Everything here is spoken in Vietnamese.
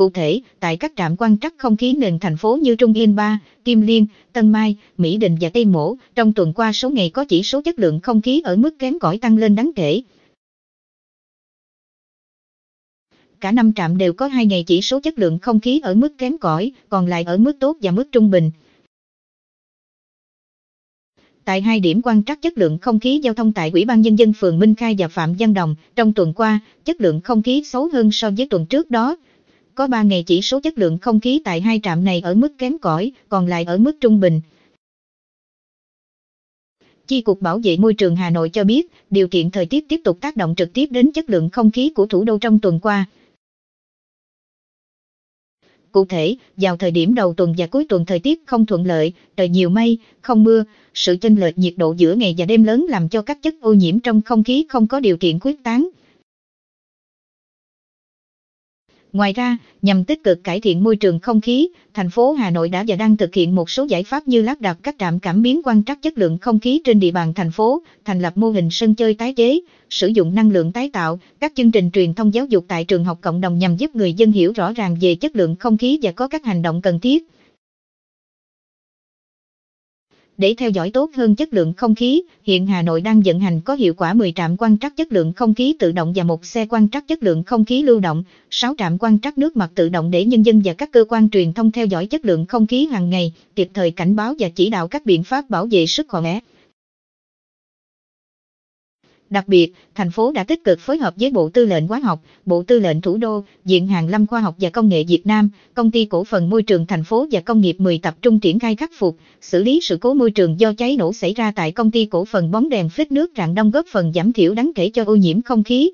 Cụ thể, tại các trạm quan trắc không khí nền thành phố như Trung Yên Ba, Kim Liên, Tân Mai, Mỹ Đình và Tây Mỗ, trong tuần qua số ngày có chỉ số chất lượng không khí ở mức kém cỏi tăng lên đáng kể. Cả năm trạm đều có hai ngày chỉ số chất lượng không khí ở mức kém cỏi, còn lại ở mức tốt và mức trung bình. Tại hai điểm quan trắc chất lượng không khí giao thông tại Ủy ban Nhân dân phường Minh Khai và Phạm Văn Đồng, trong tuần qua, chất lượng không khí xấu hơn so với tuần trước đó, có 3 ngày chỉ số chất lượng không khí tại hai trạm này ở mức kém cỏi, còn lại ở mức trung bình. Chi cục Bảo vệ môi trường Hà Nội cho biết, điều kiện thời tiết tiếp tục tác động trực tiếp đến chất lượng không khí của thủ đô trong tuần qua. Cụ thể, vào thời điểm đầu tuần và cuối tuần thời tiết không thuận lợi, trời nhiều mây, không mưa, sự chênh lệch nhiệt độ giữa ngày và đêm lớn làm cho các chất ô nhiễm trong không khí không có điều kiện quyết tán, Ngoài ra, nhằm tích cực cải thiện môi trường không khí, thành phố Hà Nội đã và đang thực hiện một số giải pháp như lắp đặt các trạm cảm biến quan trắc chất lượng không khí trên địa bàn thành phố, thành lập mô hình sân chơi tái chế, sử dụng năng lượng tái tạo, các chương trình truyền thông giáo dục tại trường học cộng đồng nhằm giúp người dân hiểu rõ ràng về chất lượng không khí và có các hành động cần thiết. Để theo dõi tốt hơn chất lượng không khí, hiện Hà Nội đang vận hành có hiệu quả 10 trạm quan trắc chất lượng không khí tự động và một xe quan trắc chất lượng không khí lưu động, 6 trạm quan trắc nước mặt tự động để nhân dân và các cơ quan truyền thông theo dõi chất lượng không khí hàng ngày, kịp thời cảnh báo và chỉ đạo các biện pháp bảo vệ sức khỏe. Đặc biệt, thành phố đã tích cực phối hợp với Bộ Tư lệnh Hóa học, Bộ Tư lệnh Thủ đô, Viện Hàn Lâm Khoa học và Công nghệ Việt Nam, Công ty Cổ phần Môi trường thành phố và Công nghiệp 10 tập trung triển khai khắc phục, xử lý sự cố môi trường do cháy nổ xảy ra tại Công ty Cổ phần Bóng đèn phích nước Rạng Đông góp phần giảm thiểu đáng kể cho ô nhiễm không khí.